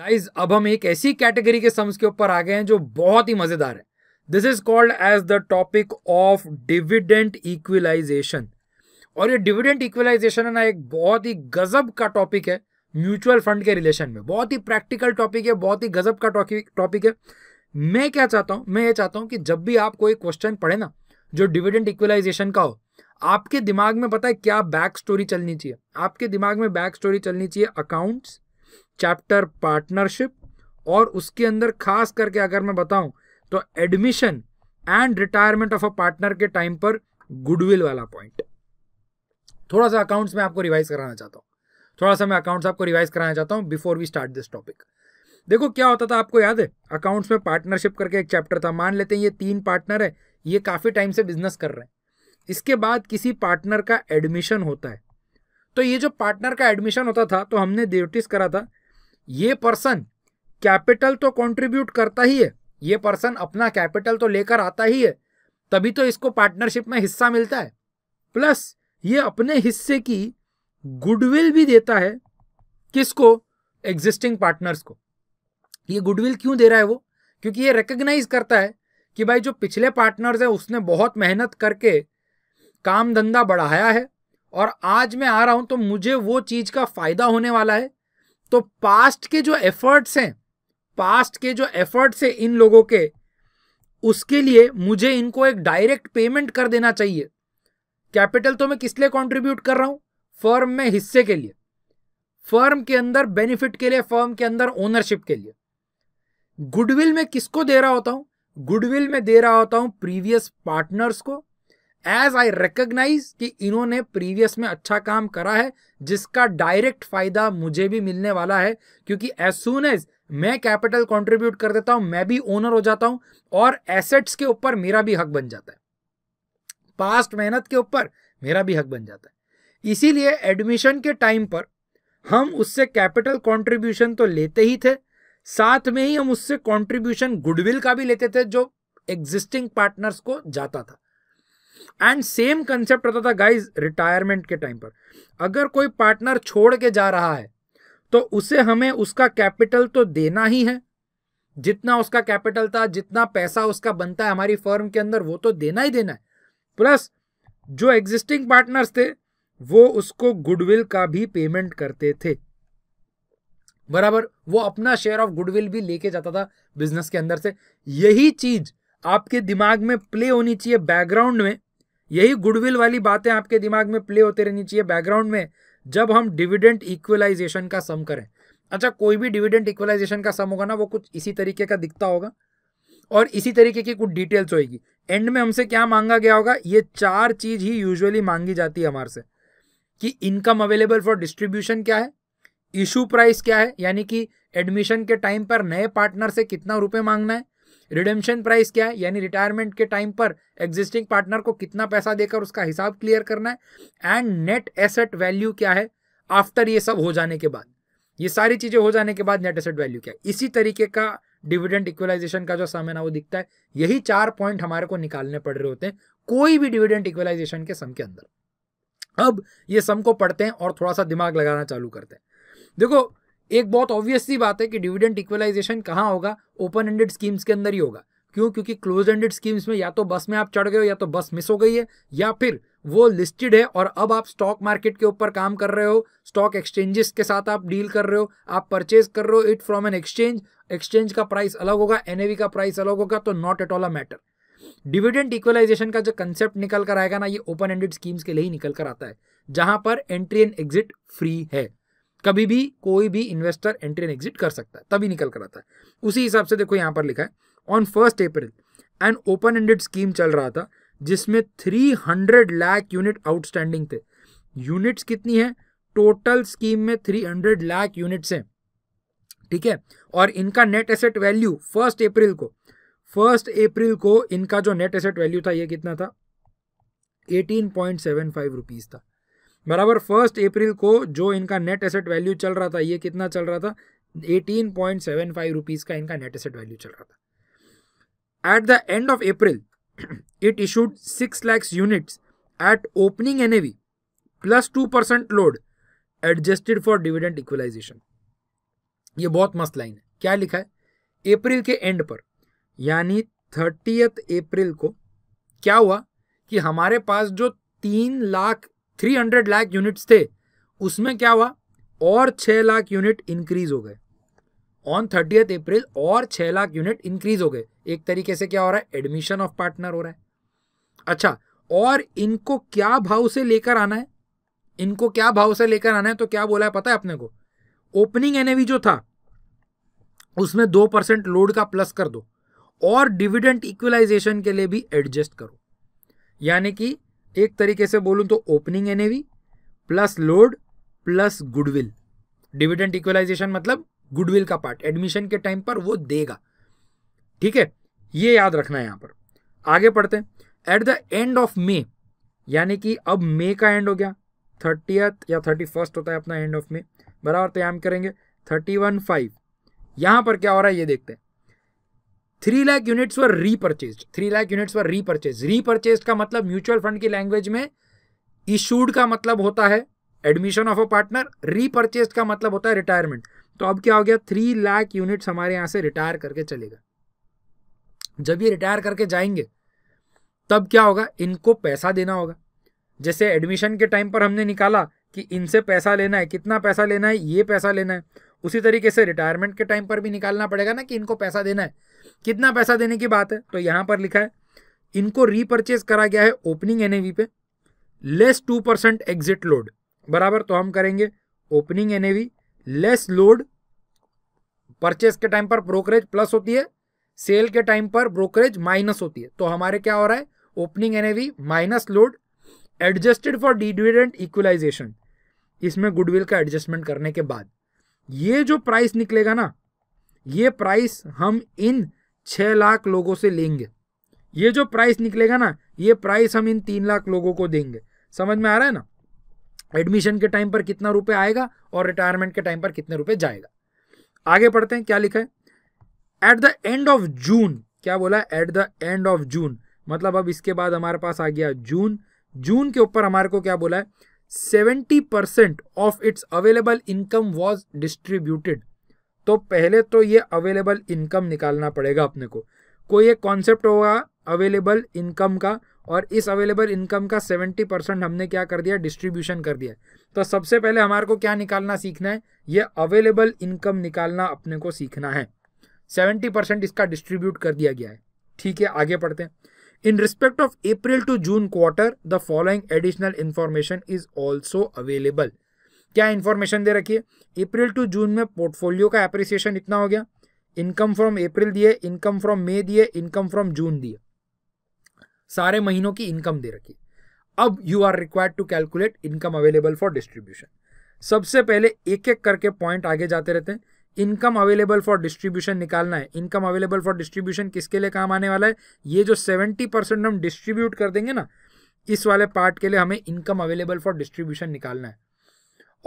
Guys अब हम एक ऐसी कैटेगरी के सम्स के ऊपर आ गए हैं जो बहुत ही मजेदार है this is called as the topic of dividend equalization और ये डिविडेंट इक्वलाइजेशन है ना एक बहुत ही गजब का टॉपिक है म्यूचुअल फंड के रिलेशन में बहुत ही प्रैक्टिकल टॉपिक है बहुत ही गजब का टॉपिक है मैं क्या चाहता हूँ मैं ये चाहता हूँ कि जब भी आप कोई क्वेश्चन पढ़े ना जो डिविडेंट इक्विलाइजेशन का हो आपके दिमाग में पता है क्या बैक स्टोरी चलनी चाहिए आपके दिमाग में बैक स्टोरी चलनी चाहिए अकाउंट्स चैप्टर पार्टनरशिप और उसके अंदर खास करके अगर मैं बताऊं तो admission and retirement of a partner के टाइम पर गुडविल वाला पॉइंट थोड़ा सा अकाउंट्स में आपको रिवाइज कराना चाहता हूं थोड़ा सा मैं अकाउंट्स आपको रिवाइज कराना चाहता हूं before we start this topic देखो क्या होता था आपको याद है अकाउंट्स में पार्टनरशिप करके एक चैप्टर था मान लेते हैं ये तीन पार्टनर है ये काफ़ी टाइम से बिजनेस कर रहे हैं इसके बाद किसी पार्टनर का एडमिशन होता है तो ये जो पार्टनर का एडमिशन होता था तो हमने नोटिस करा था ये पर्सन कैपिटल तो कंट्रीब्यूट करता ही है ये पर्सन अपना कैपिटल तो लेकर आता ही है तभी तो इसको पार्टनरशिप में हिस्सा मिलता है प्लस ये अपने हिस्से की गुडविल भी देता है किसको एग्जिस्टिंग पार्टनर्स को ये गुडविल क्यों दे रहा है वो क्योंकि ये रिकग्नाइज करता है कि भाई जो पिछले पार्टनर्स है उसने बहुत मेहनत करके काम धंधा बढ़ाया है और आज मैं आ रहा हूं तो मुझे वो चीज का फायदा होने वाला है तो पास्ट के जो एफर्ट्स हैं पास्ट के जो एफर्ट्स हैं इन लोगों के उसके लिए मुझे इनको एक डायरेक्ट पेमेंट कर देना चाहिए कैपिटल तो मैं किस लिए कॉन्ट्रीब्यूट कर रहा हूं फर्म में हिस्से के लिए फर्म के अंदर बेनिफिट के लिए फर्म के अंदर ओनरशिप के लिए गुडविल में किसको दे रहा होता हूं गुडविल में दे रहा होता हूं प्रीवियस पार्टनर्स को एज आई रिकग्नाइज कि इन्होंने प्रीवियस में अच्छा काम करा है जिसका डायरेक्ट फायदा मुझे भी मिलने वाला है क्योंकि एज सुन एज मैं कैपिटल कॉन्ट्रीब्यूट कर देता हूं मैं भी ओनर हो जाता हूं और एसेट्स के ऊपर मेरा भी हक बन जाता है पास्ट मेहनत के ऊपर मेरा भी हक बन जाता है इसीलिए एडमिशन के टाइम पर हम उससे कैपिटल कॉन्ट्रीब्यूशन तो लेते ही थे साथ में ही हम उससे कॉन्ट्रीब्यूशन गुडविल का भी लेते थे जो एग्जिस्टिंग पार्टनर्स को जाता था एंड सेम कंसेप्ट होता था गाइज रिटायरमेंट के टाइम पर अगर कोई पार्टनर छोड़ के जा रहा है तो उसे हमें उसका कैपिटल तो देना ही है जितना उसका कैपिटल था जितना पैसा उसका बनता है हमारी फर्म के अंदर वो तो देना ही देना है प्लस जो एग्जिस्टिंग पार्टनर्स थे वो उसको गुडविल का भी पेमेंट करते थे बराबर वो अपना शेयर ऑफ गुडविल भी लेके जाता था बिजनेस के अंदर से यही चीज आपके दिमाग में प्ले होनी चाहिए बैकग्राउंड में यही गुडविल वाली बातें आपके दिमाग में प्ले होते रहनी चाहिए बैकग्राउंड में जब हम डिविडेंट इक्वलाइजेशन का सम करें अच्छा कोई भी डिविडेंट इक्वलाइजेशन का सम होगा ना वो कुछ इसी तरीके का दिखता होगा और इसी तरीके की कुछ डिटेल्स होगी एंड में हमसे क्या मांगा गया होगा ये चार चीज़ ही यूजुअली मांगी जाती है हमारे से कि इनकम अवेलेबल फॉर डिस्ट्रीब्यूशन क्या है इशू प्राइस क्या है यानी कि एडमिशन के टाइम पर नए पार्टनर से कितना रुपए मांगना है रिडेम्पशन प्राइस क्या है यानी रिटायरमेंट के टाइम पर एग्जिस्टिंग पार्टनर को कितना पैसा देकर उसका हिसाब क्लियर करना है एंड नेट एसेट वैल्यू क्या है आफ्टर ये सब हो जाने के बाद ये सारी चीज़ें हो जाने के बाद नेट एसेट वैल्यू क्या है इसी तरीके का डिविडेंड इक्वलाइजेशन का जो समय ना वो दिखता है यही चार पॉइंट हमारे को निकालने पड़ रहे होते हैं कोई भी डिविडेंट इक्वलाइजेशन के सम के अंदर अब ये सम को पढ़ते हैं और थोड़ा सा दिमाग लगाना चालू करते हैं देखो एक बहुत ऑब्वियस सी बात है कि डिविडेंड इक्वलाइजेशन कहाँ होगा ओपन एंडेड स्कीम्स के अंदर ही होगा क्यों क्योंकि क्लोज एंडेड स्कीम्स में या तो बस में आप चढ़ गए हो या तो बस मिस हो गई है या फिर वो लिस्टेड है और अब आप स्टॉक मार्केट के ऊपर काम कर रहे हो स्टॉक एक्सचेंजेस के साथ आप डील कर रहे हो आप परचेज कर रहे हो it from an exchange exchange का प्राइस अलग होगा एनएवी का प्राइस अलग होगा तो not at all a matter dividend equalization का जो कंसेप्ट निकल कर आएगा ना ये ओपन एंडेड स्कीम्स के लिए ही निकल कर आता है जहां पर एंट्री एंड एग्जिट फ्री है कभी भी कोई भी इन्वेस्टर एंट्री एंड एग्जिट कर सकता है तभी निकल कर आता है उसी हिसाब से देखो यहाँ पर लिखा है on first April an open ended scheme चल रहा था जिसमें 300 लाख यूनिट आउटस्टैंडिंग थे यूनिट्स कितनी है टोटल स्कीम में 300 लाख यूनिट्स हैं ठीक है और इनका net asset value first April को फर्स्ट अप्रैल को इनका जो नेट एसेट वैल्यू था ये कितना था eighteen point seven five rupees था बराबर फर्स्ट अप्रैल को जो इनका नेट एसेट वैल्यू चल रहा था ये कितना चल रहा था eighteen point seven five rupees का इनका नेट एसेट वैल्यू चल रहा था at the end of April it issued six lakhs units at opening NAV plus two percent load adjusted for dividend equalization ये बहुत मस्त लाइन है क्या लिखा है अप्रैल के एंड पर यानी थर्टीएथ अप्रैल को क्या हुआ कि हमारे पास जो तीन lakh three hundred lakh units थे उसमें क्या हुआ और छह लाख यूनिट इंक्रीज हो गए ऑन थर्टी अप्रैल और छह लाख यूनिट इंक्रीज हो गए एक तरीके से क्या हो रहा है एडमिशन ऑफ पार्टनर हो रहा है अच्छा और इनको क्या भाव से लेकर आना है इनको क्या भाव से लेकर आना है तो क्या बोला है पता है अपने को ओपनिंग एनएवी जो था उसमें दो परसेंट लोड का प्लस कर दो और डिविडेंट इक्वलाइजेशन के लिए भी एडजस्ट करो यानी कि एक तरीके से बोलूँ तो opening NAV plus load plus goodwill dividend equalization मतलब गुडविल का पार्ट एडमिशन के टाइम पर वो देगा ठीक है ये याद रखना है यहाँ पर आगे पढ़ते हैं at the end of May यानी कि अब मे का एंड हो गया थर्टियथ या थर्टी फर्स्ट होता है अपना एंड ऑफ मे बराबर तो हम करेंगे थर्टी वन फाइव यहाँ पर क्या हो रहा है ये देखते हैं three lakh units were repurchase three lakh units were repurchase repurchase का मतलब म्यूचुअल फंड की लैंग्वेज में इशूड का मतलब होता है admission of a partner repurchase का मतलब होता है रिटायरमेंट तो अब क्या हो गया थ्री लाख यूनिट्स हमारे यहां से रिटायर करके चलेगा जब ये रिटायर करके जाएंगे तब क्या होगा इनको पैसा देना होगा जैसे एडमिशन के टाइम पर हमने निकाला कि इनसे पैसा लेना है कितना पैसा लेना है ये पैसा लेना है उसी तरीके से रिटायरमेंट के टाइम पर भी निकालना पड़ेगा ना कि इनको पैसा देना है कितना पैसा देने की बात है तो यहां पर लिखा है इनको रीपरचेज करा गया है opening NAV less two percent exit load बराबर तो हम करेंगे opening N less load purchase के टाइम पर ब्रोकरेज प्लस होती है सेल के टाइम पर ब्रोकरेज माइनस होती है तो हमारे क्या हो रहा है opening N minus load adjusted for dividend equalization इसमें गुडविल का एडजस्टमेंट करने के बाद ये जो प्राइस निकलेगा ना ये प्राइस हम इन छः लाख लोगों से लेंगे ये जो प्राइस निकलेगा ना ये प्राइस हम इन तीन लाख लोगों को देंगे समझ में आ रहा है ना एडमिशन के टाइम पर कितना रुपए आएगा और रिटायरमेंट के टाइम पर कितने रुपए जाएगा आगे पढ़ते हैं क्या लिखा है at the end of June क्या बोला at the end of June मतलब अब इसके बाद हमारे पास आ गया जून जून के ऊपर हमारे को क्या बोला है seventy percent of its available income was distributed तो पहले तो ये अवेलेबल इनकम निकालना पड़ेगा अपने को कोई एक कॉन्सेप्ट होगा अवेलेबल इनकम का और इस अवेलेबल इनकम का सेवेंटी परसेंट हमने क्या कर दिया डिस्ट्रीब्यूशन कर दिया तो सबसे पहले हमारे को क्या निकालना सीखना है ये अवेलेबल इनकम निकालना अपने को सीखना है सेवेंटी परसेंट इसका डिस्ट्रीब्यूट कर दिया गया है ठीक है आगे पढ़ते हैं in respect of April to June quarter the following additional information is also available क्या इन्फॉर्मेशन दे रखी है अप्रैल टू जून में पोर्टफोलियो का एप्रिसिएशन इतना हो गया इनकम फ्रॉम अप्रैल दिए इनकम फ्रॉम मई दिए इनकम फ्रॉम जून दिए सारे महीनों की इनकम दे रखी अब you are required to calculate income available for distribution सबसे पहले एक एक करके पॉइंट आगे जाते रहते हैं इनकम अवेलेबल फॉर डिस्ट्रीब्यूशन निकालना है इनकम अवेलेबल फॉर डिस्ट्रीब्यूशन किसके लिए काम आने वाला है ये जो सेवेंटी परसेंट हम डिस्ट्रीब्यूट कर देंगे ना इस वाले पार्ट के लिए हमें इनकम अवेलेबल फॉर डिस्ट्रीब्यूशन निकालना है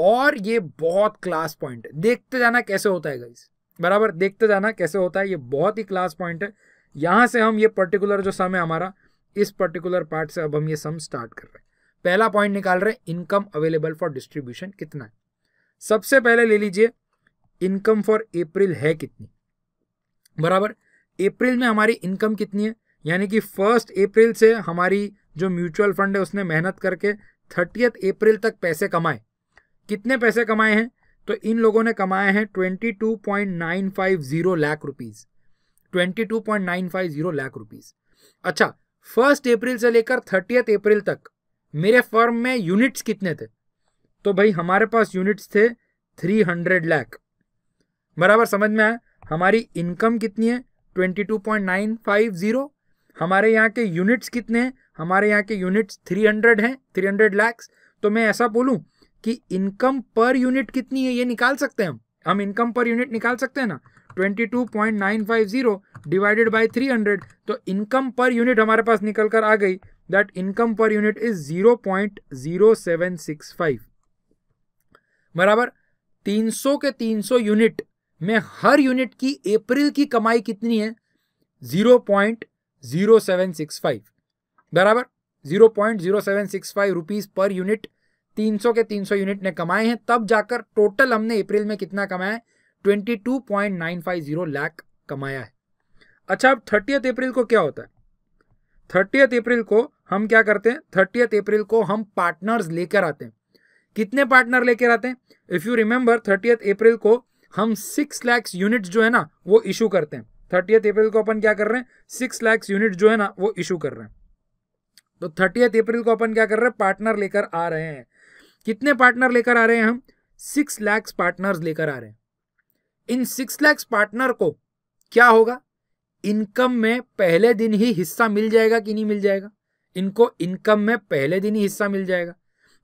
और ये बहुत क्लास पॉइंट है देखते जाना कैसे होता है गाइस बराबर देखते जाना कैसे होता है ये बहुत ही क्लास पॉइंट है यहाँ से हम ये पर्टिकुलर जो सम है हमारा इस पर्टिकुलर पार्ट से अब हम ये सम स्टार्ट कर रहे हैं पहला पॉइंट निकाल रहे हैं इनकम अवेलेबल फॉर डिस्ट्रीब्यूशन कितना है सबसे पहले ले लीजिए इनकम फॉर अप्रैल है कितनी बराबर अप्रैल में हमारी इनकम कितनी है यानी कि फर्स्ट अप्रैल से हमारी जो म्यूचुअल फंड है उसने मेहनत करके थर्टियथ अप्रैल तक पैसे कमाए कितने पैसे कमाए हैं तो इन लोगों ने कमाए हैं twenty two point nine five zero lakh rupees twenty two point nine five zero lakh rupees अच्छा फर्स्ट अप्रैल से लेकर थर्टियथ अप्रैल तक मेरे फर्म में यूनिट्स कितने थे तो भाई हमारे पास यूनिट्स थे थ्री हंड्रेड लाख बराबर समझ में आया हमारी इनकम कितनी है twenty two point nine five zero हमारे यहाँ के यूनिट्स कितने हैं हमारे यहाँ के यूनिट्स थ्री हंड्रेड हैं थ्री हंड्रेड लैक्स तो मैं ऐसा बोलूँ कि इनकम पर यूनिट कितनी है ये निकाल सकते हैं हम हम इनकम पर यूनिट निकाल सकते हैं ना 22.950 डिवाइडेड बाय 300 तो इनकम पर यूनिट हमारे पास निकल कर आ गई that income per unit is 0.0765 बराबर 300 के 300 यूनिट में हर यूनिट की अप्रैल की कमाई कितनी है 0.0765 बराबर 0.0765 रुपीस पर यूनिट 300 के 300 यूनिट ने कमाए हैं तब जाकर टोटल हमने अप्रैल में कितना कमाया है 22.950 लाख कमाया है अच्छा अब थर्टी अप्रैल को क्या होता है थर्टी अप्रैल को हम क्या करते हैं थर्टी अप्रैल को हम पार्टनर्स लेकर आते हैं कितने पार्टनर लेकर आते हैं if you remember thirty April को हम सिक्स लैक्स यूनिट जो है ना वो इशू करते हैं थर्टी अप्रैल को अपन क्या कर रहे हैं सिक्स लैक्स यूनिट जो है ना वो इशू कर रहे हैं तो थर्टी अप्रैल को अपन क्या कर रहे हैं पार्टनर लेकर आ रहे हैं कितने पार्टनर लेकर आ रहे हैं हम सिक्स लैक्स पार्टनर्स लेकर आ रहे हैं इन सिक्स लैक्स पार्टनर को क्या होगा इनकम में पहले दिन ही हिस्सा मिल जाएगा कि नहीं मिल जाएगा इनको इनकम में पहले दिन ही हिस्सा मिल जाएगा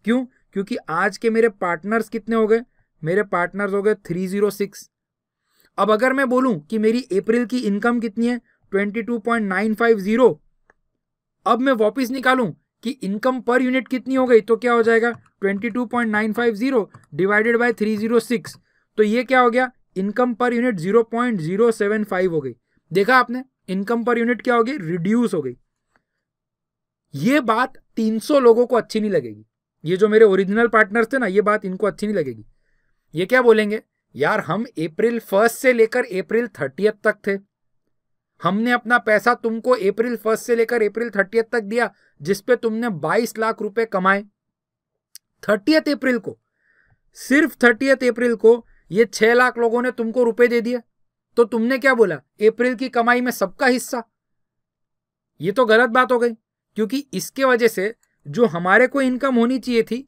क्यों क्योंकि आज के मेरे पार्टनर्स कितने हो गए मेरे पार्टनर्स हो गए थ्री जीरो सिक्स अब अगर मैं बोलूं कि मेरी अप्रैल की इनकम कितनी है twenty two point nine five zero अब मैं वापस निकालूं कि इनकम पर यूनिट कितनी हो गई तो क्या हो जाएगा 22.950 डिवाइडेड बाय 306 तो ये क्या हो गया इनकम पर यूनिट 0.075 हो गई देखा आपने इनकम पर यूनिट क्या हो गई रिड्यूस हो गई ये बात 300 लोगों को अच्छी नहीं लगेगी ये जो मेरे ओरिजिनल पार्टनर्स थे ना ये बात इनको अच्छी नहीं लगेगी ये क्या बोलेंगे यार हम अप्रैल फर्स्ट से लेकर अप्रैल थर्टियथ तक थे हमने अपना पैसा तुमको अप्रैल फर्स्ट से लेकर अप्रैल थर्टियत तक दिया जिसपे तुमने 22 लाख रुपए कमाए थर्टियत अप्रैल को सिर्फ थर्टियत अप्रैल को ये छह लाख लोगों ने तुमको रुपए दे दिए तो तुमने क्या बोला अप्रैल की कमाई में सबका हिस्सा ये तो गलत बात हो गई क्योंकि इसके वजह से जो हमारे को इनकम होनी चाहिए थी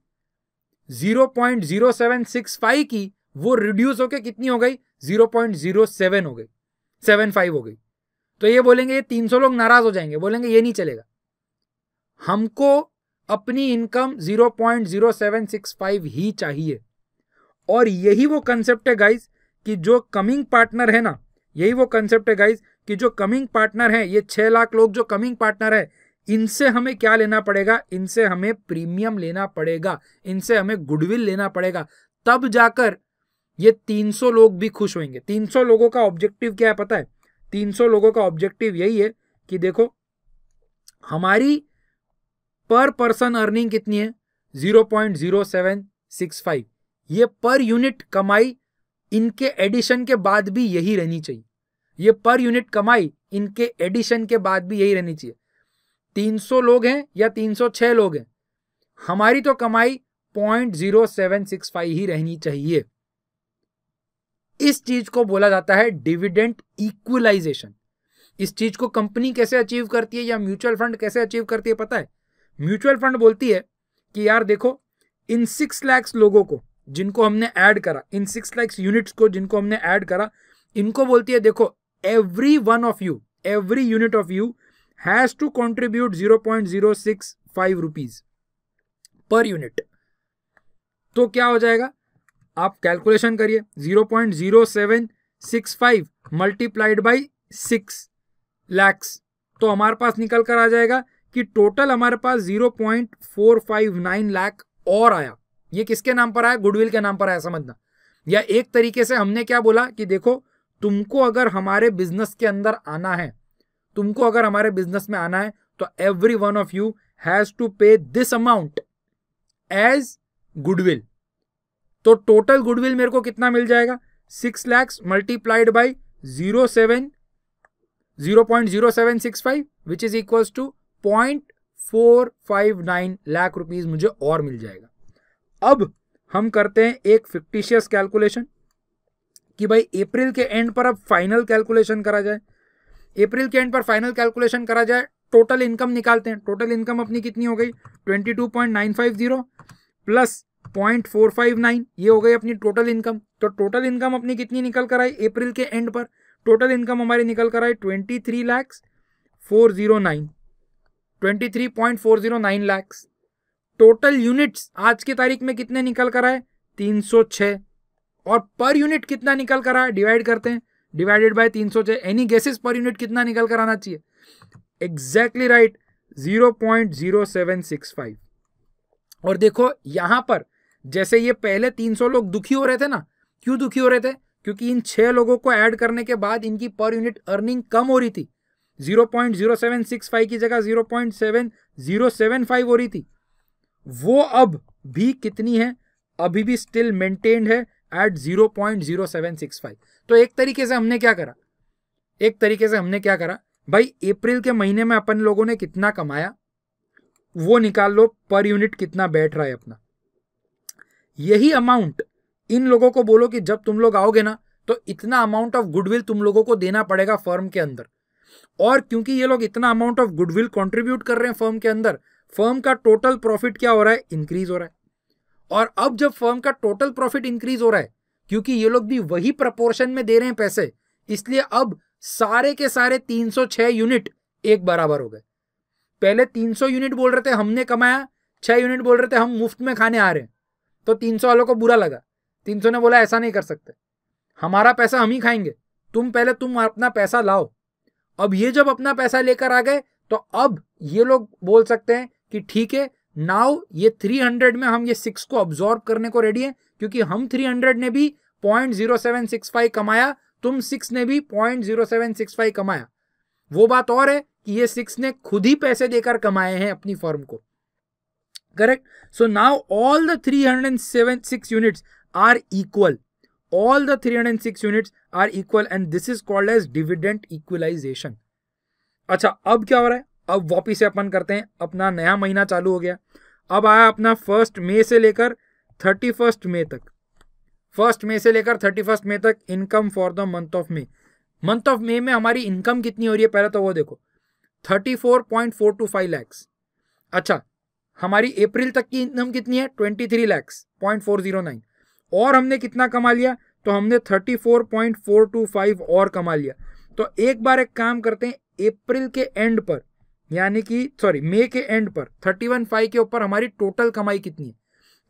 0.0765 की वो रिड्यूस होकर कितनी हो गई 0.07 हो गई 75 हो गई तो ये बोलेंगे ये तीन सौ लोग नाराज हो जाएंगे बोलेंगे ये नहीं चलेगा हमको अपनी income zero point zero seven six five ही चाहिए और यही वो कंसेप्ट है गाइज कि जो कमिंग पार्टनर है ना यही वो कंसेप्ट है गाइज कि जो कमिंग पार्टनर है ये छह लाख लोग जो कमिंग पार्टनर है इनसे हमें क्या लेना पड़ेगा इनसे हमें प्रीमियम लेना पड़ेगा इनसे हमें गुडविल लेना पड़ेगा तब जाकर ये 300 लोग भी खुश होंगे 300 लोगों का ऑब्जेक्टिव क्या है पता है 300 लोगों का ऑब्जेक्टिव यही है कि देखो हमारी पर पर्सन अर्निंग कितनी है 0.0765 ये पर यूनिट कमाई इनके एडिशन के बाद भी यही रहनी चाहिए ये पर यूनिट कमाई इनके एडिशन के बाद भी यही रहनी चाहिए 300 लोग हैं या 306 लोग हैं हमारी तो कमाई 0.0765 ही रहनी चाहिए इस चीज को बोला जाता है डिविडेंट इक्वलाइजेशन इस चीज को कंपनी कैसे अचीव करती है या म्यूचुअल फंड कैसे अचीव करती है पता है म्यूचुअल फंड बोलती है कि यार देखो इन सिक्स लैक्स लोगों को जिनको हमने ऐड करा इन सिक्स लैक्स यूनिट्स को जिनको हमने ऐड करा इनको बोलती है देखो every one of you every unit of you has to contribute zero point zero six five rupees per unit तो क्या हो जाएगा आप कैलकुलेशन करिए zero point zero seven six five multiplied by six lakhs तो हमारे पास निकल कर आ जाएगा कि टोटल हमारे पास zero point four five nine lakh और आया ये किसके नाम पर आया गुडविल के नाम पर आया समझना या एक तरीके से हमने क्या बोला कि देखो तुमको अगर हमारे बिजनेस के अंदर आना है तुमको अगर हमारे बिजनेस में आना है तो every one of you has to pay this amount as goodwill तो टोटल गुडविल मेरे को कितना मिल जाएगा six lakhs multiplied by zero seven zero point zero seven six five which is equal to point four five nine lakh rupees मुझे और मिल जाएगा अब हम करते हैं एक फिक्टिशियस कैलकुलेशन कि भाई अप्रैल के एंड पर अब फाइनल कैलकुलेशन करा जाए अप्रैल के एंड पर फाइनल कैलकुलेशन करा जाए टोटल इनकम निकालते हैं टोटल इनकम अपनी कितनी हो गई twenty two point nine five zero plus point four five nine ये हो गई अपनी टोटल इनकम तो टोटल इनकम अपनी कितनी निकल कर आई अप्रैल के एंड पर टोटल इनकम हमारी निकल कर आई twenty three lakhs four zero nine twenty three point four zero nine lakhs total units आज की तारीख में कितने निकल कर आए तीन सौ छ और पर यूनिट कितना निकल कर आया डिवाइड करते हैं डिवाइडेड बाय तीन सौ छः एनी गैसेस पर यूनिट कितना निकल कर आना चाहिए exactly right zero point zero seven six five और देखो यहां पर जैसे ये पहले 300 लोग दुखी हो रहे थे ना क्यों दुखी हो रहे थे क्योंकि इन छह लोगों को ऐड करने के बाद इनकी पर यूनिट अर्निंग कम हो रही थी 0.0765 की जगह 0.7075 हो रही थी वो अब भी कितनी है अभी भी स्टिल मेंटेन्ड है एट 0.0765 तो एक तरीके से हमने क्या करा एक तरीके से हमने क्या करा भाई अप्रैल के महीने में अपन लोगों ने कितना कमाया वो निकाल लो पर यूनिट कितना बैठ रहा है अपना यही अमाउंट इन लोगों को बोलो कि जब तुम लोग आओगे ना तो इतना अमाउंट ऑफ गुडविल तुम लोगों को देना पड़ेगा फर्म के अंदर और क्योंकि ये लोग इतना अमाउंट ऑफ गुडविल कंट्रीब्यूट कर रहे हैं फर्म के अंदर फर्म का टोटल प्रॉफिट क्या हो रहा है इंक्रीज हो रहा है और अब जब फर्म का टोटल प्रॉफिट इंक्रीज हो रहा है क्योंकि ये लोग भी वही प्रपोर्शन में दे रहे हैं पैसे इसलिए अब सारे के सारे 306 यूनिट एक बराबर हो गए पहले 300 यूनिट बोल रहे थे हमने कमाया 6 यूनिट बोल रहे थे हम मुफ्त में खाने आ रहे हैं तो तीन सौ वालों को बुरा लगा तीन सौ ने बोला ऐसा नहीं कर सकते हमारा पैसा हम ही खाएंगे तुम पहले तुम अपना पैसा लाओ अब ये जब अपना पैसा लेकर आ गए तो अब ये लोग बोल सकते हैं कि ठीक है नाउ ये हंड्रेड में हम ये सिक्स को ऑब्जॉर्व करने को रेडी हैं क्योंकि हम थ्री हंड्रेड ने भी point zero seven six five कमाया तुम सिक्स ने भी point zero seven six five कमाया वो बात और है कि ये सिक्स ने खुद ही पैसे देकर कमाए हैं अपनी फर्म को correct so now all the 376 units are equal all the 306 units are equal and this is called as dividend equalization अच्छा अब क्या हो रहा है अब वापिस अपन करते हैं अपना नया महीना चालू हो गया अब आया अपना फर्स्ट मई से लेकर थर्टी फर्स्ट मई तक फर्स्ट मई से लेकर थर्टी फर्स्ट मई तक income for the month of May month of May में हमारी इनकम कितनी हो रही है पहले तो वो देखो thirty four point four two five lakhs अच्छा हमारी अप्रैल तक की इनकम कितनी है twenty three lakhs point four zero nine और हमने कितना कमा लिया तो हमने thirty four point four two five और कमा लिया तो एक बार एक काम करते हैं अप्रैल के एंड पर यानी कि सॉरी मई के एंड पर थर्टी वन फाइव के ऊपर हमारी टोटल कमाई कितनी है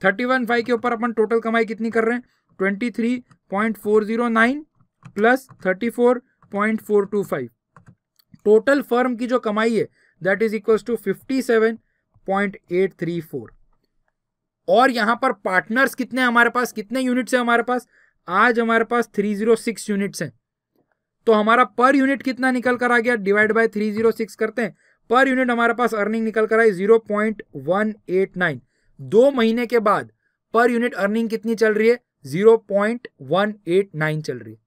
थर्टी वन फाइव के ऊपर अपन टोटल कमाई कितनी कर रहे हैं twenty three point four zero nine plus thirty four point four two five total firm की जो कमाई है that is equals to fifty seven point eight three four और यहां पर पार्टनर्स कितने हमारे पास कितने यूनिट्स है हमारे पास आज हमारे पास थ्री जीरो सिक्स यूनिट्स है तो हमारा पर यूनिट कितना निकल कर आ गया divide by three zero six करते हैं पर यूनिट हमारे पास अर्निंग निकल कर आई zero point one eight nine दो महीने के बाद पर यूनिट अर्निंग कितनी चल रही है zero point one eight nine चल रही है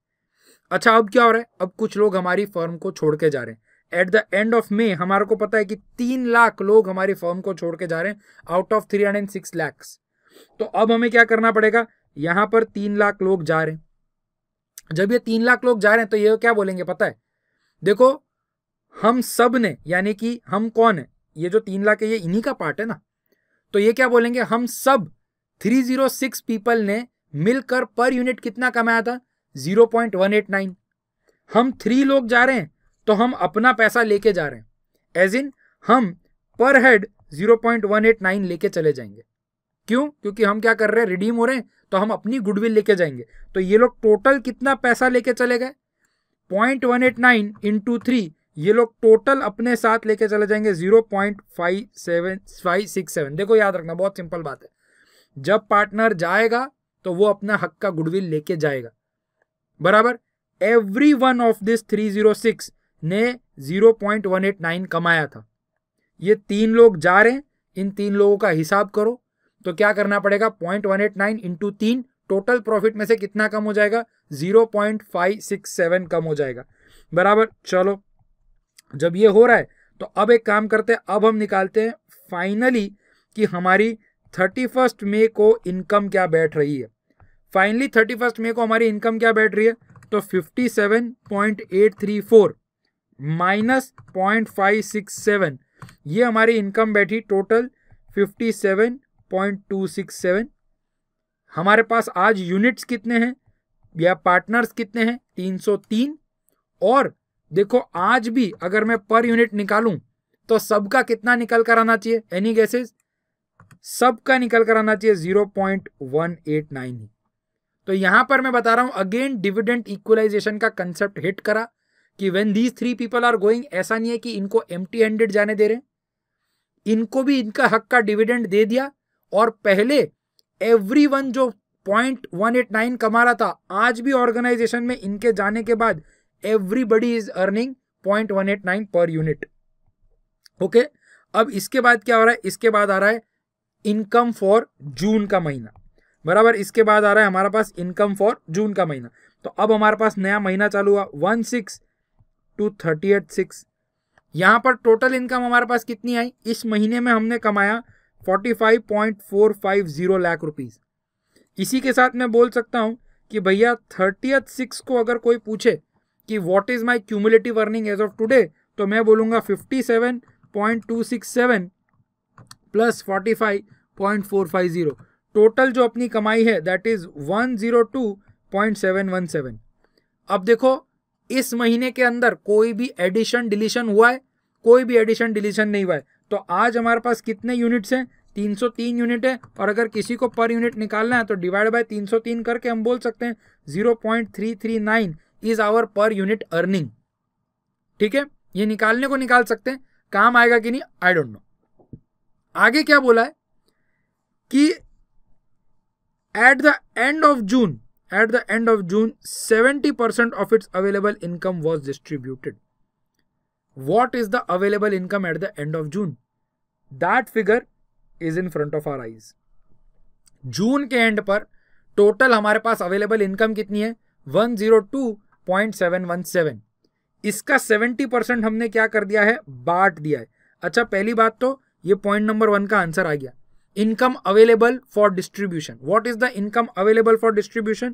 अच्छा अब क्या हो रहा है अब कुछ लोग हमारी फर्म को छोड़ के जा रहे हैं at the end of May हमारे को पता है कि तीन लाख लोग हमारी फर्म को छोड़ के जा रहे हैं out of three hundred six lakhs तो अब हमें क्या करना पड़ेगा यहां पर तीन लाख लोग जा रहे हैं जब ये तीन लाख लोग जा रहे हैं तो ये क्या बोलेंगे पता है देखो हम सब ने यानी कि हम कौन है ये जो तीन लाख है ये इन्हीं का पार्ट है ना तो ये क्या बोलेंगे हम सब 306 पीपल ने मिलकर पर यूनिट कितना कमाया था 0.189 हम थ्री लोग जा रहे हैं तो हम अपना पैसा लेके जा रहे हैं एज इन हम पर हेड 0.189 लेके चले जाएंगे क्यों क्योंकि हम क्या कर रहे हैं रिडीम हो रहे हैं तो हम अपनी गुडविल लेके जाएंगे तो ये लोग टोटल कितना पैसा लेके चले गए point one eight nine into three ये लोग टोटल अपने साथ लेके चले जाएंगे zero point five seven five six seven देखो याद रखना बहुत सिंपल बात है जब पार्टनर जाएगा तो वो अपना हक का गुडविल लेके जाएगा बराबर every one of this three zero six ने 0.189 कमाया था ये तीन लोग जा रहे हैं इन तीन लोगों का हिसाब करो तो क्या करना पड़ेगा point one eight nine into तीन टोटल प्रॉफिट में से कितना कम हो जाएगा zero point five six seven कम हो जाएगा बराबर चलो जब ये हो रहा है तो अब एक काम करते हैं अब हम निकालते हैं फाइनली कि हमारी थर्टी फर्स्ट मे को इनकम क्या बैठ रही है फाइनली थर्टी फर्स्ट मे को हमारी इनकम क्या बैठ रही है तो fifty seven point eight three four minus point five six seven ये हमारी इनकम बैठी total fifty seven point two six seven हमारे पास आज यूनिट्स कितने हैं या पार्टनर्स कितने हैं तीन सौ तीन और देखो आज भी अगर मैं पर यूनिट निकालूं तो सबका कितना निकल कर आना चाहिए एनी गैसेज सबका निकल कर आना चाहिए zero point one eight nine तो यहां पर मैं बता रहा हूं अगेन डिविडेंट इक्वलाइजेशन का कंसेप्ट हिट करा कि when these three people are going ऐसा नहीं है कि इनको एम्प्टी हैंडेड जाने दे रहे इनको भी इनका हक का डिविडेंड दे दिया और पहले एवरी वन जो पॉइंट वन एट नाइन कमा रहा था आज भी ऑर्गेनाइजेशन में इनके जाने के बाद everybody is earning point one eight nine per unit okay अब इसके बाद क्या हो रहा है इसके बाद आ रहा है इनकम फॉर जून का महीना बराबर इसके बाद आ रहा है हमारे पास इनकम फॉर जून का महीना तो अब हमारे पास नया महीना चालू हुआ one six two thirty eight six यहाँ पर टोटल इनकम हमारे पास कितनी आई इस महीने में हमने कमाया forty five point four five zero lakh rupees इसी के साथ मैं बोल सकता हूँ कि भैया थर्टीथ सिक्स को अगर कोई पूछे कि what is my cumulative earning as of today तो मैं बोलूँगा fifty seven point two six seven plus forty five point four five zero total जो अपनी कमाई है that is one zero two point seven one seven अब देखो इस महीने के अंदर कोई भी एडिशन डिलीशन हुआ है कोई भी एडिशन डिलीशन नहीं हुआ है तो आज हमारे पास कितने यूनिट्स हैं 303 यूनिट है और अगर किसी को पर यूनिट निकालना है तो डिवाइड बाय 303 करके हम बोल सकते हैं 0.339 is our per unit earning ठीक है ये निकालने को निकाल सकते हैं काम आएगा कि नहीं आई डोंट नो आगे क्या बोला है कि at the end of June at the end of June, 70% of its available income was distributed. What is the available income at the end of June? That figure is in front of our eyes. जून के end पर total हमारे पास available income कितनी है 102.717 इसका 70 percent हमने क्या कर दिया है बांट दिया है अच्छा पहली बात तो ये पॉइंट नंबर वन का आंसर आ गया income available for distribution what is the income available for distribution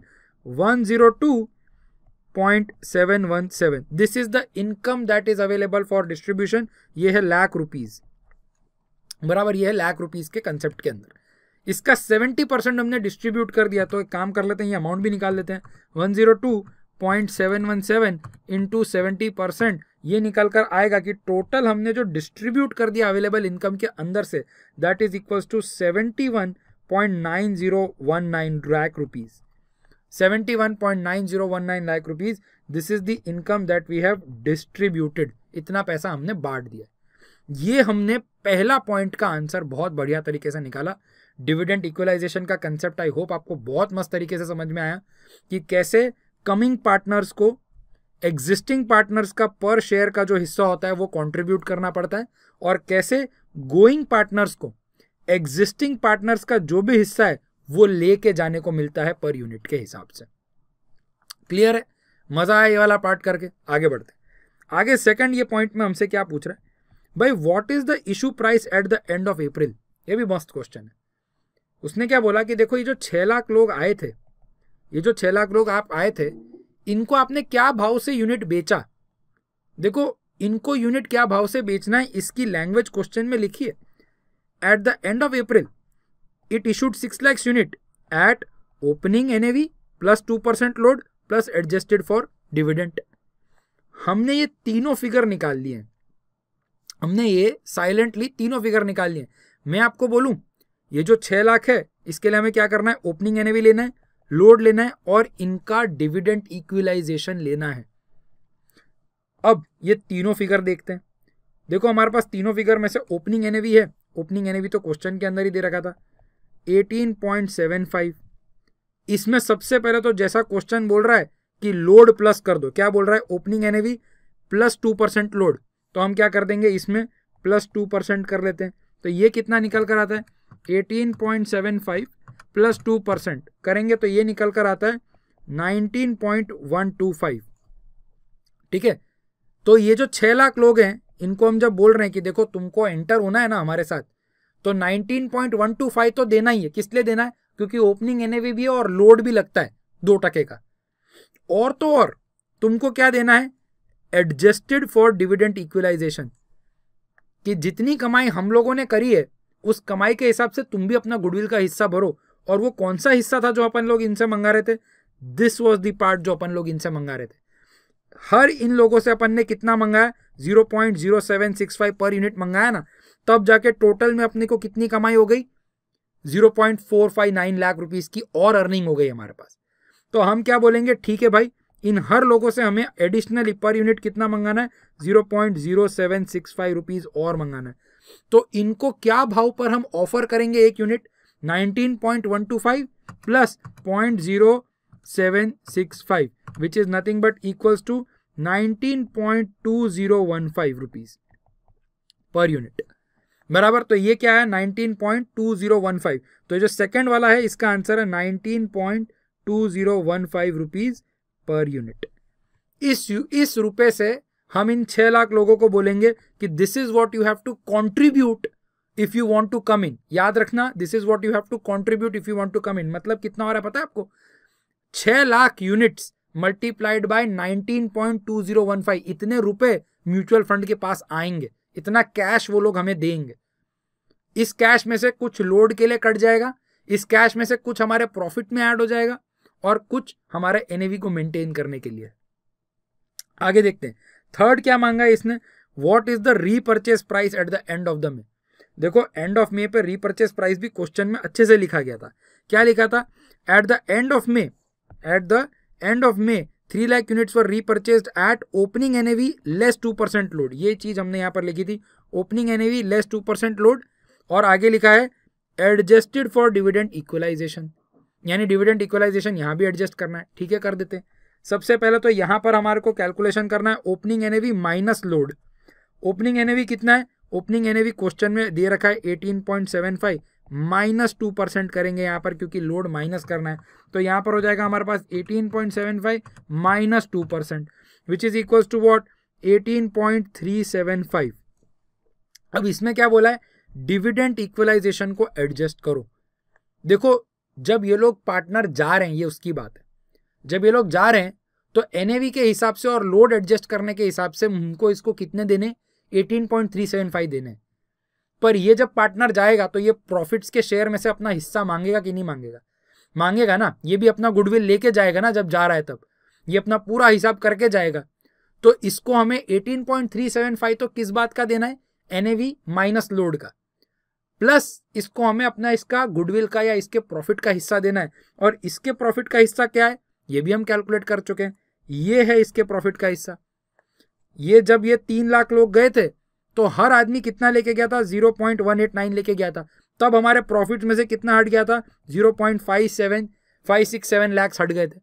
102.717 this is the income that is available for distribution ये है लाख रुपीज बराबर ये है लाख रुपीज के कंसेप्ट के अंदर इसका 70 परसेंट हमने डिस्ट्रीब्यूट कर दिया तो एक काम कर लेते हैं ये अमाउंट भी निकाल लेते हैं 102.717 zero two point seven one seven into seventy percent ये निकल कर आएगा कि टोटल हमने जो डिस्ट्रीब्यूट कर दिया अवेलेबल इनकम के अंदर से that is equals to seventy one point nine zero one nine lakh rupees seventy one point nine zero one nine lakh rupees this is the income that we have distributed इतना पैसा हमने बांट दिया ये हमने पहला पॉइंट का आंसर बहुत बढ़िया तरीके से निकाला डिविडेंट इक्वलाइजेशन का कंसेप्ट आई होप आपको बहुत मस्त तरीके से समझ में आया कि कैसे कमिंग पार्टनर्स को एग्जिस्टिंग पार्टनर्स का पर शेयर का जो हिस्सा होता है वो कंट्रीब्यूट करना पड़ता है और कैसे गोइंग पार्टनर्स को एग्जिस्टिंग पार्टनर्स का जो भी हिस्सा है वो लेके जाने को मिलता है पर यूनिट के हिसाब से क्लियर है मजा आया ये वाला पार्ट करके आगे बढ़ते आगे सेकंड ये पॉइंट में हमसे क्या पूछ रहा है भाई what is the issue price at the end of April ये भी मस्त क्वेश्चन है उसने क्या बोला कि देखो ये जो छह लाख लोग आए थे ये जो छह लाख लोग आप आए थे इनको आपने क्या भाव से यूनिट बेचा देखो इनको यूनिट क्या भाव से बेचना है इसकी लैंग्वेज क्वेश्चन में लिखी है at the end of April it issued six lakhs unit at opening N plus two percent load plus adjusted for dividend हमने ये तीनों फिगर निकाल लिए हमने ये साइलेंटली तीनों फिगर निकाल लिए मैं आपको बोलूं ये जो छह लाख है इसके लिए हमें क्या करना है ओपनिंग एन लेना है लोड लेना है और इनका डिविडेंट इक्विलाइजेशन लेना है अब ये तीनों फिगर देखते हैं देखो हमारे पास तीनों फिगर में से ओपनिंग एनएवी है ओपनिंग एनएवी तो क्वेश्चन के अंदर ही दे रखा था 18.75 इसमें सबसे पहले तो जैसा क्वेश्चन बोल रहा है कि लोड प्लस कर दो क्या बोल रहा है opening NAV plus two percent load तो हम क्या कर देंगे इसमें प्लस टू परसेंट कर लेते हैं तो ये कितना निकल कर आता है eighteen point seven five plus two percent करेंगे तो ये निकल कर आता है nineteen point one two five ठीक है तो ये जो छह लाख लोग हैं इनको हम जब बोल रहे हैं कि देखो तुमको एंटर होना है ना हमारे साथ तो फाइव तो देना ही है किस लिए देना है क्योंकि ओपनिंग एनएवी भी है और लोड भी लगता है दो टके का और तो और तुमको क्या देना है एडजस्टेड फॉर डिविडेंट इक्वलाइजेशन कि जितनी कमाई हम लोगों ने करी है उस कमाई के हिसाब से तुम भी अपना गुडविल का हिस्सा भरो और वो कौन सा हिस्सा था जो अपन लोग इनसे मंगा रहे थे दिस वॉज द पार्ट जो अपन लोग इनसे मंगा रहे थे हर इन लोगों से अपन ने कितना मंगाया zero point zero seven six five per unit मंगाया ना तब जाके टोटल में अपने को कितनी कमाई हो गई zero point four five nine lakh rupees की और अर्निंग हो गई हमारे पास तो हम क्या बोलेंगे ठीक है भाई इन हर लोगों से हमें एडिशनली पर यूनिट कितना मंगाना है zero point zero seven six five rupees और मंगाना है तो इनको क्या भाव पर हम ऑफर करेंगे एक unit 19.125 plus 0.0765 which is nothing but equals to 19.2015 rupees per unit बराबर तो ये क्या है 19.2015 तो जो सेकंड वाला है इसका आंसर है 19.2015 रुपीस पर यूनिट इस इस रुपए से हम इन छह लाख लोगों को बोलेंगे कि this is what you have to contribute if you want to come in याद रखना this is what you have to contribute if you want to come in मतलब कितना हो रहा है पता है आपको छह lakh units multiplied by five इतने रुपए म्यूचुअल फंड के पास आएंगे इतना कैश वो लोग हमें देंगे इस कैश में से कुछ लोड के लिए कट जाएगा इस कैश में से कुछ हमारे प्रॉफिट में ऐड हो जाएगा और कुछ हमारे एनएवी को मेंटेन करने के लिए आगे देखते हैं थर्ड क्या मांगा है इसने what is the repurchase price at the end of the May देखो एंड ऑफ मे पर रीपर्चेस प्राइस भी क्वेश्चन में अच्छे से लिखा गया था क्या लिखा था at the end of May at the end of May three lakh units for repurchase at opening NAV less two percent load ये चीज हमने यहाँ पर लिखी थी opening N less two percent load और आगे लिखा है एडजस्टेड फॉर डिविडेंट इक्वलाइजेशन यानी डिविडेंट इक्वलाइजेशन यहाँ भी एडजस्ट करना है ठीक है कर देते हैं सबसे पहले तो यहाँ पर हमारे को कैलकुलेशन करना है opening AV minus load opening AV कितना है ओपनिंग एनएवी क्वेश्चन में दे रखा है eighteen point seven five minus two percent करेंगे यहाँ पर क्योंकि लोड माइनस करना है तो यहाँ पर हो जाएगा हमारे पास eighteen point seven five minus two percent which is equals to what eighteen point three seven five अब इसमें क्या बोला है डिविडेंट इक्वलाइजेशन को एडजस्ट करो देखो जब ये लोग पार्टनर जा रहे हैं ये उसकी बात है जब ये लोग जा रहे हैं तो एनएवी के हिसाब से और लोड एडजस्ट करने के हिसाब से उनको इसको कितने देने 18.375 देने पर ये जब पार्टनर जाएगा तो ये प्रॉफिट्स के शेयर में से अपना हिस्सा मांगेगा कि नहीं मांगेगा मांगेगा ना ये भी अपना गुडविल लेके जाएगा ना जब जा रहा है तब ये अपना पूरा हिसाब करके जाएगा तो इसको हमें 18.375 तो किस बात का देना है एनएवी माइनस लोड का प्लस इसको हमें अपना इसका गुडविल का या इसके प्रॉफिट का हिस्सा देना है और इसके प्रॉफिट का हिस्सा क्या है ये भी हम कैलकुलेट कर चुके हैं ये है इसके प्रॉफिट का हिस्सा ये जब ये तीन लाख लोग गए थे तो हर आदमी कितना लेके गया था zero point one eight nine लेके गया था तब हमारे प्रॉफिट में से कितना हट गया था zero point five seven five six seven lakhs हट गए थे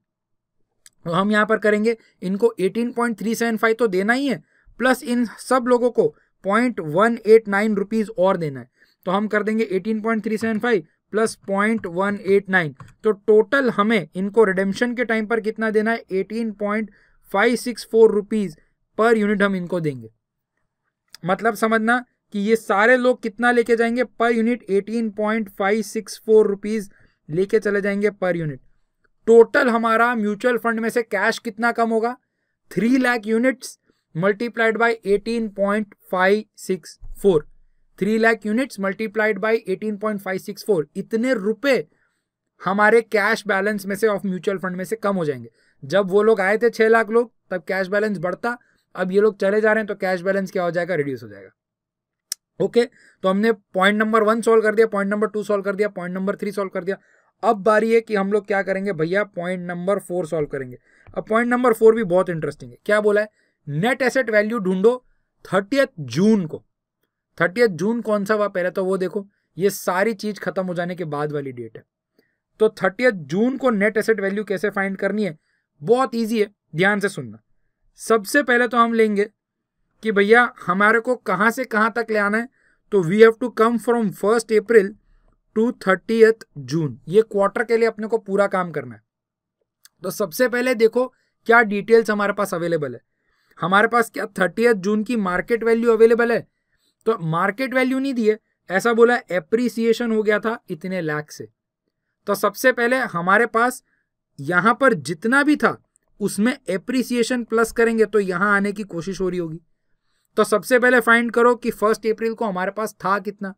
तो हम यहाँ पर करेंगे इनको eighteen point three seven five तो देना ही है प्लस इन सब लोगों को point one eight nine rupees और देना है तो हम कर देंगे eighteen point three seven five plus point one eight nine तो टोटल हमें इनको रिडेम्शन के टाइम पर कितना देना है eighteen point five six four rupees per unit हम इनको देंगे मतलब समझना कि ये सारे लोग कितना लेके जाएंगे पर यूनिट 18.564 पॉइंट लेके चले जाएंगे पर यूनिट टोटल हमारा म्यूचुअल फंड में से कैश कितना कम होगा three lakh units multiplied by eighteen point five six four three lakh units multiplied by eighteen point five six four इतने रुपए हमारे कैश बैलेंस में से ऑफ म्यूचुअल फंड में से कम हो जाएंगे जब वो लोग आए थे छह लाख लोग तब कैश बैलेंस बढ़ता अब ये लोग चले जा रहे हैं तो कैश बैलेंस क्या हो जाएगा रिड्यूस हो जाएगा ओके okay, तो हमने पॉइंट नंबर वन सॉल्व कर दिया पॉइंट नंबर टू सॉल्व कर दिया पॉइंट नंबर थ्री सॉल्व कर दिया अब बारी है कि हम लोग क्या करेंगे भैया पॉइंट नंबर फोर सॉल्व करेंगे अब पॉइंट नंबर फोर भी बहुत इंटरेस्टिंग है क्या बोला है नेट एसेट वैल्यू ढूंढो थर्टियथ जून को थर्टियथ जून कौन सा हुआ पहले तो वो देखो ये सारी चीज खत्म हो जाने के बाद वाली डेट है तो थर्टियथ जून को नेट एसेट वैल्यू कैसे फाइंड करनी है बहुत ईजी है ध्यान से सुनना सबसे पहले तो हम लेंगे कि भैया हमारे को कहाँ से कहाँ तक ले आना है तो we have to come from first April to thirty June ये क्वार्टर के लिए अपने को पूरा काम करना है तो सबसे पहले देखो क्या डिटेल्स हमारे पास अवेलेबल है हमारे पास क्या थर्टी जून की मार्केट वैल्यू अवेलेबल है तो मार्केट वैल्यू नहीं दिए ऐसा बोला एप्रिसिएशन हो गया था इतने लाख से तो सबसे पहले हमारे पास यहां पर जितना भी था उसमें एप्रिसिएशन प्लस करेंगे तो यहां आने की कोशिश हो रही होगी तो सबसे पहले फाइंड करो कि फर्स्ट अप्रैल को हमारे पास था कितना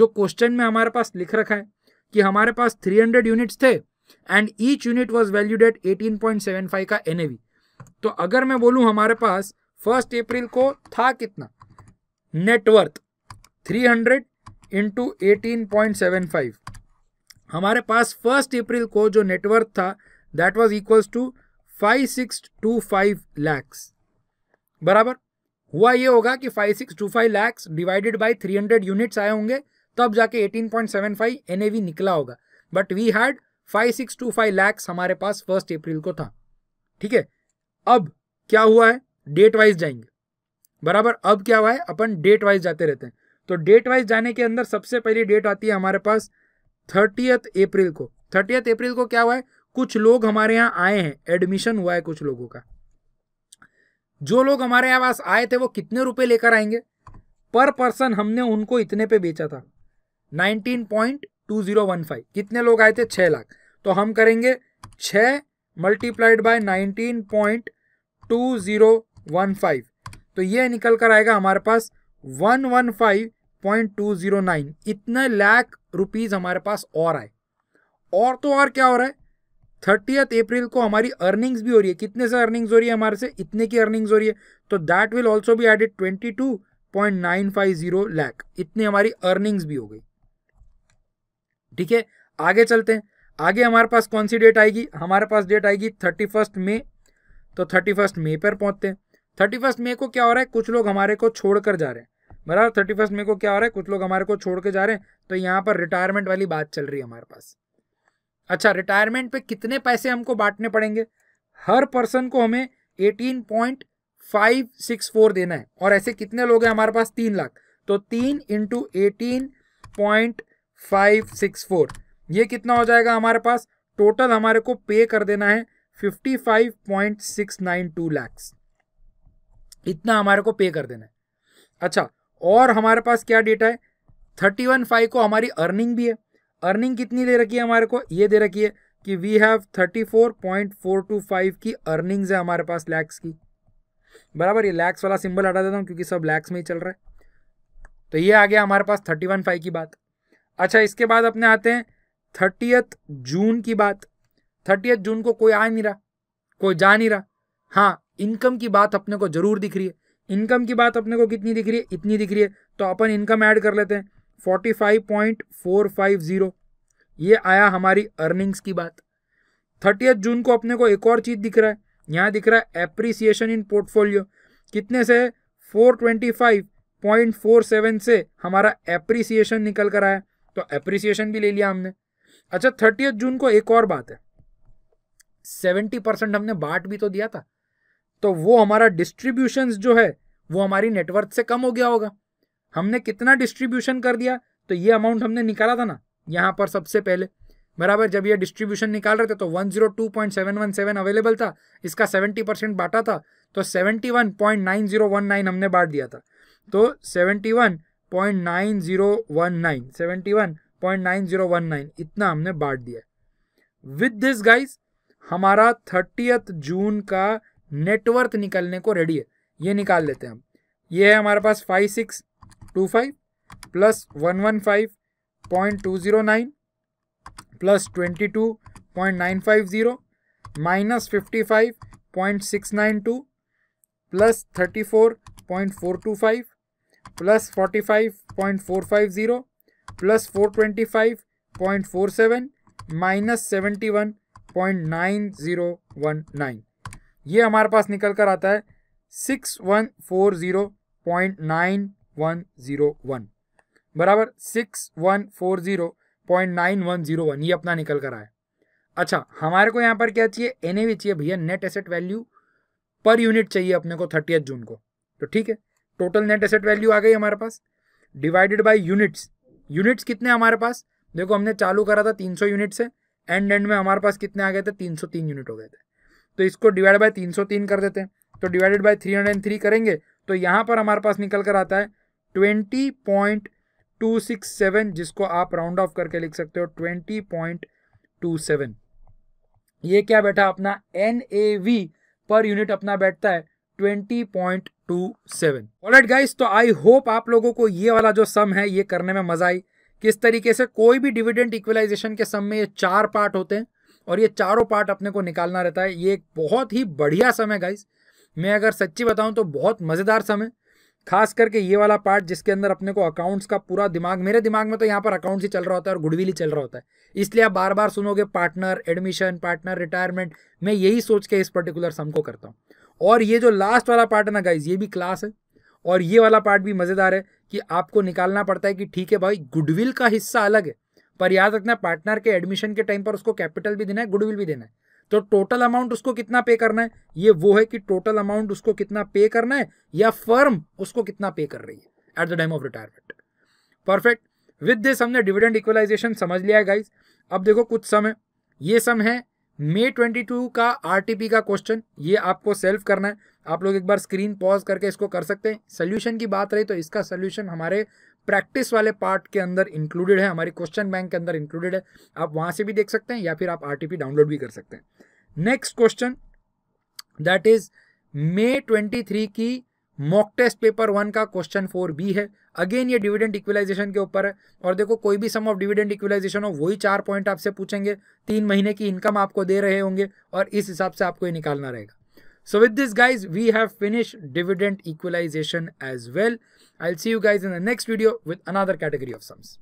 जो क्वेश्चन में हमारे पास लिख रखा है कि हमारे पास 300 यूनिट्स थे and each unit was valued at 18.75 का एन तो अगर मैं बोलू हमारे पास फर्स्ट अप्रैल को था कितना नेटवर्थ थ्री हंड्रेड इंटू हमारे पास फर्स्ट अप्रैल को जो नेटवर्थ था that was equals to five six two five lakhs बराबर हुआ ये होगा कि five six two five lakhs divided by three hundred units आए होंगे तब जाके eighteen point seven five N A V निकला होगा but we had five six two five lakhs हमारे पास फर्स्ट अप्रैल को था ठीक है अब क्या हुआ है डेट वाइज जाएंगे बराबर अब क्या हुआ है अपन डेट वाइज जाते रहते हैं तो डेट वाइज जाने के अंदर सबसे पहली डेट आती है हमारे पास थर्टियथ अप्रैल को थर्टियथ अप्रैल को क्या हुआ है कुछ लोग हमारे यहाँ आए हैं एडमिशन हुआ है कुछ लोगों का जो लोग हमारे यहाँ पास आए थे वो कितने रुपए लेकर आएंगे पर पर्सन हमने उनको इतने पे बेचा था 19.2015 कितने लोग आए थे छह लाख तो हम करेंगे छ मल्टीप्लाइड बाय 19.2015 तो ये निकल कर आएगा हमारे पास 115.209 इतने लाख रुपीस हमारे पास और आए और तो और क्या हो रहा है थर्टियथ अप्रैल को हमारी अर्निंग्स भी हो रही है कितने से अर्निंग्स हो रही है हमारे से इतने की अर्निंग्स हो रही है तो दैट विल ऑल्सो भी added twenty two point nine five zero lakh इतनी हमारी अर्निंग्स भी हो गई ठीक है आगे चलते हैं आगे हमारे पास कौन सी डेट आएगी हमारे पास डेट आएगी थर्टी फर्स्ट मे तो थर्टी फर्स्ट मे पर पहुंचते हैं थर्टी फर्स्ट मे को क्या हो रहा है कुछ लोग हमारे को छोड़कर जा रहे हैं बराबर थर्टी फर्स्ट मे को क्या हो रहा है कुछ लोग हमारे को छोड़ के जा रहे हैं तो यहाँ पर रिटायरमेंट वाली बात चल रही है हमारे पास अच्छा रिटायरमेंट पे कितने पैसे हमको बांटने पड़ेंगे हर पर्सन को हमें eighteen point five six four देना है और ऐसे कितने लोग हैं हमारे पास तीन लाख तो तीन into eighteen point five six four ये कितना हो जाएगा हमारे पास टोटल हमारे को पे कर देना है fifty five point six nine two lakhs इतना हमारे को पे कर देना है अच्छा और हमारे पास क्या डेटा है थर्टी वन फाइव को हमारी अर्निंग भी है अर्निंग कितनी दे रखी है हमारे को ये दे रखी है कि we have thirty four point four two five की अर्निंग्स है हमारे पास लैक्स की बराबर ये लैक्स वाला सिंबल हटा देता हूँ क्योंकि सब लैक्स में ही चल रहा है तो ये आ गया हमारे पास थर्टी वन फाइव की बात अच्छा इसके बाद अपने आते हैं थर्टीथ जून की बात थर्टीथ जून को कोई आ नहीं रहा कोई जा नहीं रहा हाँ इनकम की बात अपने को जरूर दिख रही है इनकम की बात अपने को कितनी दिख रही है इतनी दिख रही है तो अपन इनकम ऐड कर लेते हैं forty five point four five zero ये आया हमारी अर्निंग्स की बात थर्टी जून को अपने को एक और चीज़ दिख रहा है यहाँ दिख रहा है एप्रिसिएशन इन पोर्टफोलियो कितने से फोर ट्वेंटी से हमारा एप्रिसिएशन निकल कर आया तो एप्रिसिएशन भी ले लिया हमने अच्छा थर्टी जून को एक और बात है सेवेंटी परसेंट हमने बाट भी तो दिया था तो वो हमारा डिस्ट्रीब्यूशन जो है वो हमारी नेटवर्क से कम हो गया होगा हमने कितना डिस्ट्रीब्यूशन कर दिया तो ये अमाउंट हमने निकाला था ना यहाँ पर सबसे पहले बराबर जब ये डिस्ट्रीब्यूशन निकाल रहे थे तो 102.717 अवेलेबल था इसका 70 परसेंट बांटा था तो 71.9019 हमने बांट दिया था तो 71.9019 71.9019 इतना हमने बांट दिया विद दिस गाइस हमारा थर्टी जून का नेटवर्थ निकलने को रेडी है ये निकाल लेते हैं हम ये है हमारे पास five six two five plus one one five point two zero nine plus twenty two point nine five zero minus fifty five point six nine two plus thirty four point four two five plus forty five point four five zero plus four twenty five point four seven minus seventy one point nine zero one nine ये हमारे पास निकल कर आता है six one four zero point nine one zero one बराबर six one four zero point nine one zero one ये अपना निकल कर आया अच्छा हमारे को यहाँ पर क्या चाहिए एन चाहिए भैया net asset value per unit चाहिए अपने को थर्टी जून को तो ठीक है टोटल नेट एसेट वैल्यू आ गई हमारे पास डिवाइडेड बाई यूनिट्स यूनिट्स कितने हमारे पास देखो हमने चालू करा था 300 यूनिट से एंड एंड में हमारे पास कितने आ गए थे 303 यूनिट हो गए थे तो इसको डिवाइड बाय 303 कर देते हैं तो डिवाइडेड बाय 303 करेंगे तो यहाँ पर हमारे पास निकल कर आता है twenty point two six seven जिसको आप राउंड ऑफ करके लिख सकते हो ट्वेंटी पॉइंट टू सेवन ये क्या बैठा अपना N A V per unit अपना बैठता है twenty point two seven alright guys तो आई होप आप लोगों को ये वाला जो सम है ये करने में मजा आई किस तरीके से कोई भी डिविडेंट इक्वलाइजेशन के सम में ये चार पार्ट होते हैं और ये चारों पार्ट अपने को निकालना रहता है ये एक बहुत ही बढ़िया समय गाइस मैं अगर सच्ची बताऊं तो बहुत मज़ेदार समय है खास करके ये वाला पार्ट जिसके अंदर अपने को अकाउंट्स का पूरा दिमाग मेरे दिमाग में तो यहाँ पर अकाउंट्स ही चल रहा होता है और गुडविल ही चल रहा होता है इसलिए आप बार बार सुनोगे पार्टनर एडमिशन पार्टनर रिटायरमेंट मैं यही सोच के इस पर्टिकुलर सम को करता हूँ और ये जो लास्ट वाला पार्ट है ना गाइज ये भी क्लास है और ये वाला पार्ट भी मज़ेदार है कि आपको निकालना पड़ता है कि ठीक है भाई गुडविल का हिस्सा अलग है पर याद रखना पार्टनर के एडमिशन के टाइम पर उसको कैपिटल भी देना है गुडविल भी देना है तो टोटल अमाउंट उसको कितना पे करना है ये वो है कि टोटल अमाउंट उसको कितना पे करना है या फर्म उसको कितना पे कर रही है at the time of retirement perfect with this हमने डिविडेंड इक्वलाइजेशन समझ लिया है गाइज अब देखो कुछ सम है ये सम है मे 22 का आर का क्वेश्चन ये आपको सेल्फ करना है आप लोग एक बार स्क्रीन पॉज करके इसको कर सकते हैं सोल्यूशन की बात रही तो इसका सोल्यूशन हमारे प्रैक्टिस वाले पार्ट के अंदर इंक्लूडेड है हमारी क्वेश्चन बैंक के अंदर इंक्लूडेड है आप वहां से भी देख सकते हैं या फिर आप आरटीपी डाउनलोड भी कर सकते हैं next question that is May twenty की मॉक टेस्ट पेपर वन का क्वेश्चन फोर बी है अगेन ये डिविडेंड इक्वलाइजेशन के ऊपर है और देखो कोई भी सम ऑफ डिविडेंड इक्वलाइजेशन हो वही चार पॉइंट आपसे पूछेंगे तीन महीने की इनकम आपको दे रहे होंगे और इस हिसाब से आपको ये निकालना रहेगा so with this guys we have finish dividend equalization as well I'll see you guys in the next video with another category of sums.